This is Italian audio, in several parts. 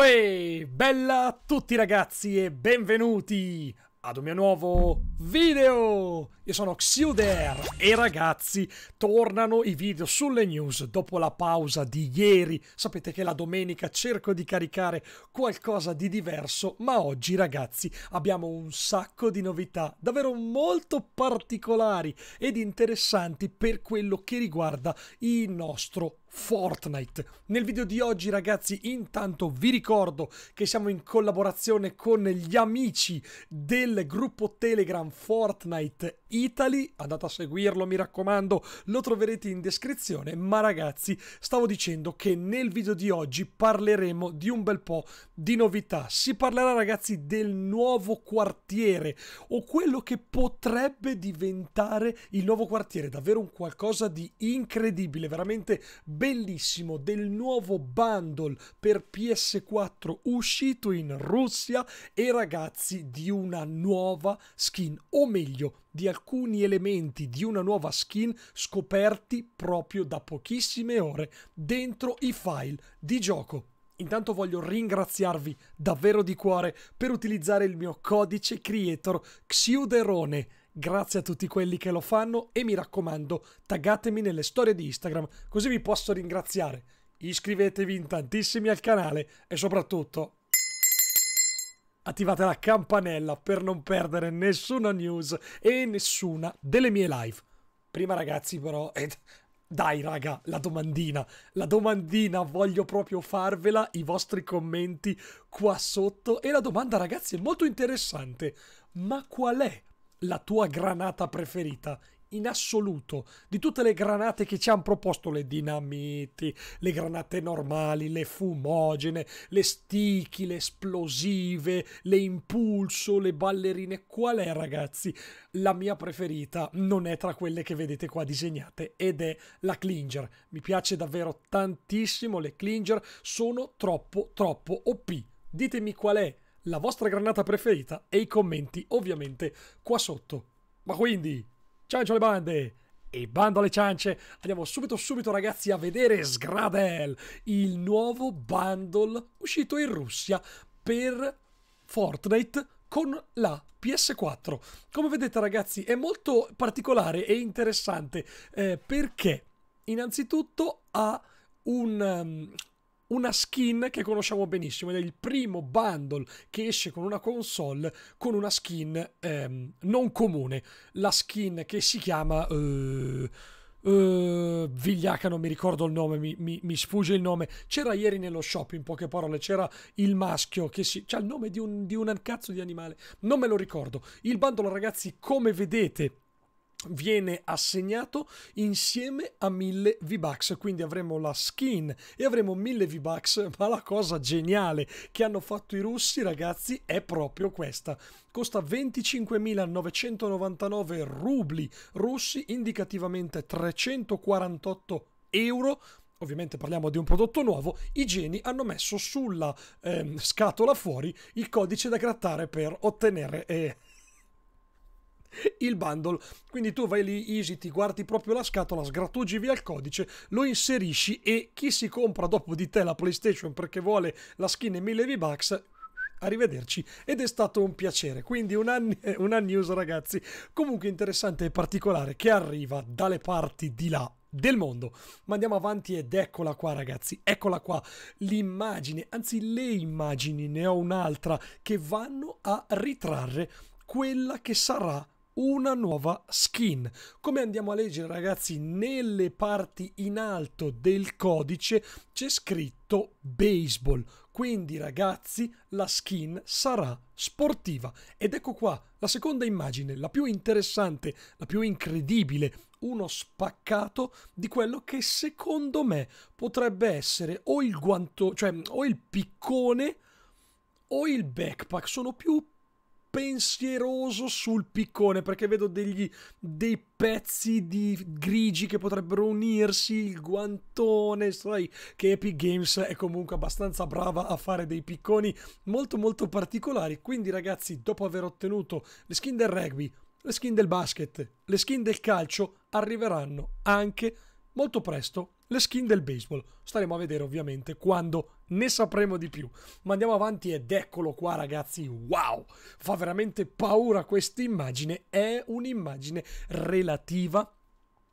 Uè, bella a tutti ragazzi e benvenuti ad un mio nuovo video! Io sono Xuder e ragazzi, tornano i video sulle news dopo la pausa di ieri. Sapete che la domenica cerco di caricare qualcosa di diverso, ma oggi ragazzi abbiamo un sacco di novità davvero molto particolari ed interessanti per quello che riguarda il nostro Fortnite. Nel video di oggi ragazzi intanto vi ricordo che siamo in collaborazione con gli amici del gruppo Telegram Fortnite Italy, andate a seguirlo mi raccomando, lo troverete in descrizione, ma ragazzi stavo dicendo che nel video di oggi parleremo di un bel po' di novità, si parlerà ragazzi del nuovo quartiere o quello che potrebbe diventare il nuovo quartiere, davvero un qualcosa di incredibile, veramente bello bellissimo del nuovo bundle per PS4 uscito in Russia e ragazzi di una nuova skin, o meglio di alcuni elementi di una nuova skin scoperti proprio da pochissime ore dentro i file di gioco. Intanto voglio ringraziarvi davvero di cuore per utilizzare il mio codice creator Xiuderone grazie a tutti quelli che lo fanno e mi raccomando, taggatemi nelle storie di Instagram così vi posso ringraziare. Iscrivetevi in tantissimi al canale e soprattutto attivate la campanella per non perdere nessuna news e nessuna delle mie live. Prima ragazzi però... Eh, dai raga, la domandina, la domandina, voglio proprio farvela, i vostri commenti qua sotto e la domanda ragazzi è molto interessante, ma qual è la tua granata preferita in assoluto di tutte le granate che ci hanno proposto le dinamiti, le granate normali, le fumogene, le stichi, le esplosive, le impulso, le ballerine, qual è ragazzi? La mia preferita non è tra quelle che vedete qua disegnate ed è la Clinger. Mi piace davvero tantissimo le Clinger, sono troppo troppo OP. Ditemi qual è la vostra granata preferita e i commenti ovviamente qua sotto. Ma quindi, ciancio alle bande! E bando alle ciance, andiamo subito subito ragazzi a vedere Sgradel, il nuovo bundle uscito in Russia per Fortnite con la PS4. Come vedete ragazzi è molto particolare e interessante eh, perché innanzitutto ha un, um, una skin che conosciamo benissimo ed è il primo bundle che esce con una console con una skin ehm, non comune, la skin che si chiama... Eh... Uh, eh, vigliaca, non mi ricordo il nome, mi, mi, mi, sfugge il nome. C'era ieri nello shop, in poche parole, c'era il maschio che si... c'ha il nome di un, di un cazzo di animale, non me lo ricordo. Il bundle ragazzi, come vedete, viene assegnato insieme a 1000 V-Bucks, quindi avremo la skin e avremo 1000 V-Bucks, ma la cosa geniale che hanno fatto i russi, ragazzi, è proprio questa. Costa 25.999 rubli russi, indicativamente 348 euro ovviamente parliamo di un prodotto nuovo, i geni hanno messo sulla eh, scatola fuori il codice da grattare per ottenere eh, il bundle. Quindi tu vai lì, easy, ti guardi proprio la scatola, sgrattugi via il codice, lo inserisci e chi si compra dopo di te la PlayStation perché vuole la skin e 1000 V-Bucks arrivederci ed è stato un piacere quindi un una news ragazzi comunque interessante e particolare che arriva dalle parti di là del mondo ma andiamo avanti ed eccola qua ragazzi eccola qua l'immagine anzi le immagini ne ho un'altra che vanno a ritrarre quella che sarà una nuova skin. Come andiamo a leggere ragazzi, nelle parti in alto del codice c'è scritto baseball, quindi ragazzi la skin sarà sportiva. Ed ecco qua la seconda immagine, la più interessante, la più incredibile, uno spaccato di quello che secondo me potrebbe essere o il guanto, cioè o il piccone o il backpack, sono più pensieroso sul piccone perché vedo degli, dei pezzi di grigi che potrebbero unirsi, il guantone, sai che Epic Games è comunque abbastanza brava a fare dei picconi molto molto particolari, quindi ragazzi dopo aver ottenuto le skin del rugby, le skin del basket, le skin del calcio arriveranno anche molto presto le skin del baseball. Staremo a vedere ovviamente quando ne sapremo di più. Ma andiamo avanti ed eccolo qua ragazzi, wow! Fa veramente paura questa immagine, è un'immagine relativa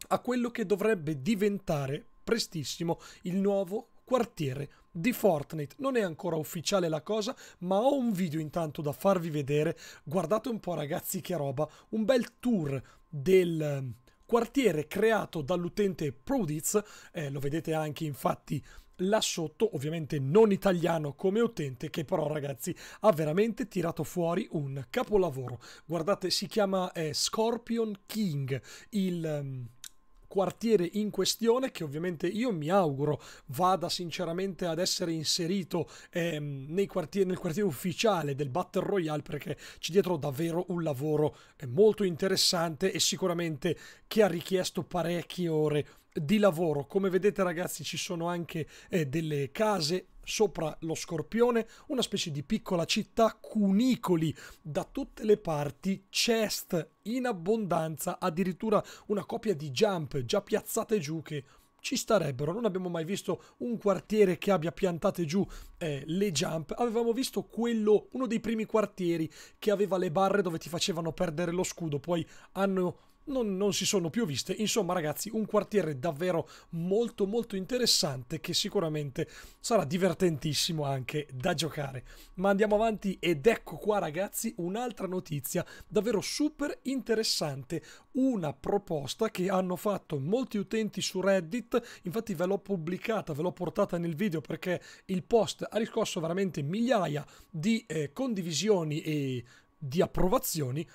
a quello che dovrebbe diventare prestissimo il nuovo quartiere di Fortnite. Non è ancora ufficiale la cosa, ma ho un video intanto da farvi vedere. Guardate un po' ragazzi che roba, un bel tour del quartiere creato dall'utente Prodiz, eh, lo vedete anche infatti là sotto, ovviamente non italiano come utente, che però ragazzi ha veramente tirato fuori un capolavoro. Guardate, si chiama eh, Scorpion King, il... Um quartiere in questione che ovviamente io mi auguro vada sinceramente ad essere inserito ehm, quartier- nel quartiere ufficiale del Battle Royale perché c'è dietro davvero un lavoro eh, molto interessante e sicuramente che ha richiesto parecchie ore di lavoro. Come vedete ragazzi ci sono anche eh, delle case sopra lo scorpione, una specie di piccola città, cunicoli da tutte le parti, chest in abbondanza, addirittura una copia di jump già piazzate giù che ci starebbero. Non abbiamo mai visto un quartiere che abbia piantate giù eh, le jump. Avevamo visto quello, uno dei primi quartieri che aveva le barre dove ti facevano perdere lo scudo. Poi hanno non, non, si sono più viste. Insomma, ragazzi, un quartiere davvero molto molto interessante che sicuramente sarà divertentissimo anche da giocare. Ma andiamo avanti ed ecco qua, ragazzi, un'altra notizia davvero super interessante, una proposta che hanno fatto molti utenti su Reddit. Infatti ve l'ho pubblicata, ve l'ho portata nel video perché il post ha riscosso veramente migliaia di eh, condivisioni e di approvazioni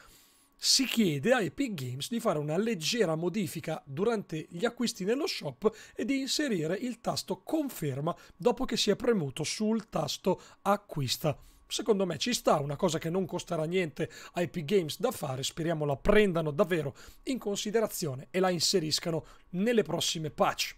si chiede a Epic Games di fare una leggera modifica durante gli acquisti nello shop e di inserire il tasto conferma dopo che si è premuto sul tasto acquista. Secondo me ci sta, una cosa che non costerà niente a Epic Games da fare, speriamo la prendano davvero in considerazione e la inseriscano nelle prossime patch.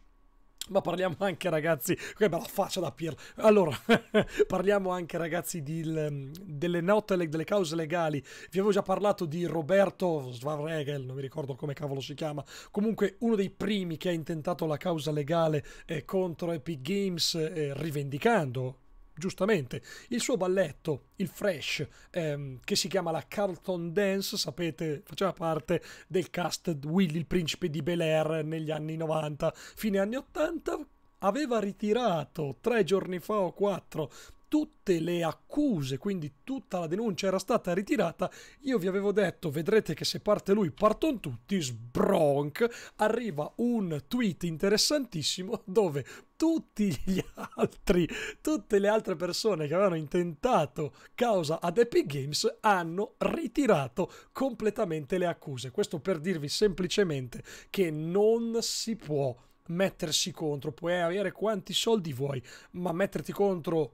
Ma parliamo anche ragazzi, che bella faccia da Pier. Allora, parliamo anche ragazzi di, mm, delle note, delle cause legali. Vi avevo già parlato di Roberto Svanregel, non mi ricordo come cavolo si chiama. Comunque uno dei primi che ha intentato la causa legale eh, contro Epic Games eh, rivendicando giustamente il suo balletto, il Fresh, ehm, che si chiama la Carlton Dance, sapete, faceva parte del cast Willy il principe di Bel Air negli anni 90, fine anni 80, aveva ritirato tre giorni fa o quattro tutte le accuse, quindi tutta la denuncia era stata ritirata, io vi avevo detto, vedrete che se parte lui partono tutti, sbronk, arriva un tweet interessantissimo dove tutti gli altri, tutte le altre persone che avevano intentato causa ad Epic Games hanno ritirato completamente le accuse. Questo per dirvi semplicemente che non si può mettersi contro, puoi avere quanti soldi vuoi, ma metterti contro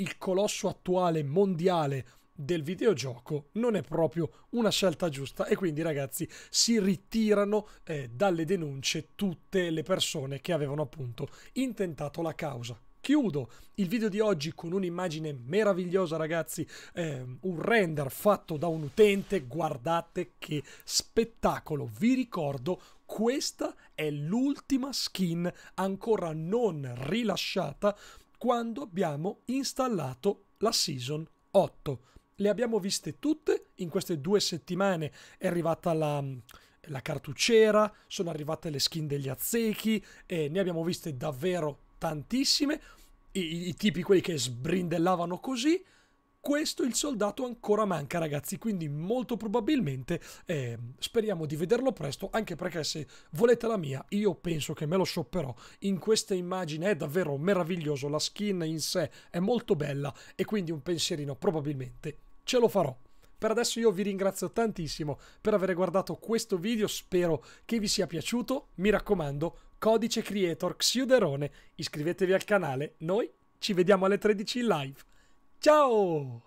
il colosso attuale mondiale del videogioco non è proprio una scelta giusta e quindi ragazzi si ritirano eh, dalle denunce tutte le persone che avevano appunto intentato la causa. Chiudo il video di oggi con un'immagine meravigliosa ragazzi, eh, un render fatto da un utente, guardate che spettacolo, vi ricordo questa è l'ultima skin ancora non rilasciata quando abbiamo installato la Season 8. Le abbiamo viste tutte in queste due settimane. È arrivata la, la cartucciera, sono arrivate le skin degli azzechi, eh, ne abbiamo viste davvero tantissime. I, I tipi quelli che sbrindellavano così questo il soldato ancora manca ragazzi quindi molto probabilmente eh, speriamo di vederlo presto anche perché se volete la mia io penso che me lo shopperò in questa immagine è davvero meraviglioso la skin in sé è molto bella e quindi un pensierino probabilmente ce lo farò per adesso io vi ringrazio tantissimo per aver guardato questo video, spero che vi sia piaciuto. Mi raccomando, codice creator Xiuderone, iscrivetevi al canale, noi ci vediamo alle 13 in live. ¡Chao!